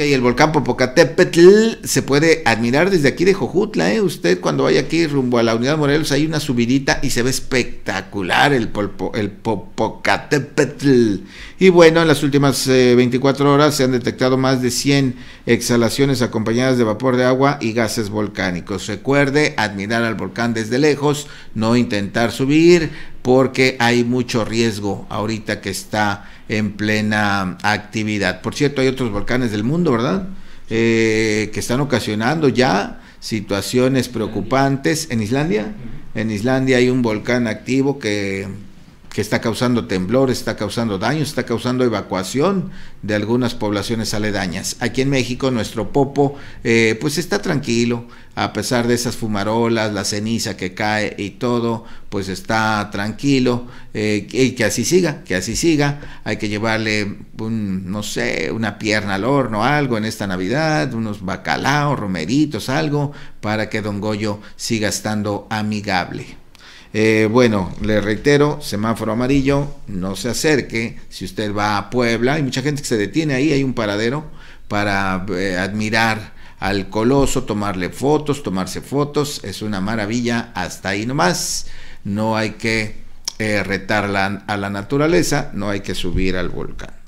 y el volcán Popocatépetl se puede admirar desde aquí de Jojutla, ¿eh? Usted cuando vaya aquí rumbo a la Unidad Morelos hay una subidita y se ve espectacular el, Popocatépetl. Y bueno, en las últimas 24 eh, horas se han detectado más de 100 exhalaciones acompañadas de vapor de agua y gases volcánicos. Recuerde admirar al volcán desde lejos, no intentar subir, porque hay mucho riesgo ahorita que está en plena actividad. Por cierto, hay otros volcanes del mundo, ¿verdad? Eh, que están ocasionando ya situaciones preocupantes en Islandia. En Islandia hay un volcán activo que que está causando temblor, está causando daño, está causando evacuación de algunas poblaciones aledañas. Aquí en México nuestro popo eh, pues está tranquilo, a pesar de esas fumarolas, la ceniza que cae y todo, pues está tranquilo eh, y que así siga, que así siga. Hay que llevarle, un, no sé, una pierna al horno, algo en esta Navidad, unos bacalaos, romeritos, algo, para que Don Goyo siga estando amigable. Eh, bueno, le reitero, semáforo amarillo, no se acerque. Si usted va a Puebla, hay mucha gente que se detiene ahí, hay un paradero para eh, admirar al coloso, tomarle fotos, tomarse fotos, es una maravilla, hasta ahí nomás. No hay que eh, retar a la naturaleza, no hay que subir al volcán.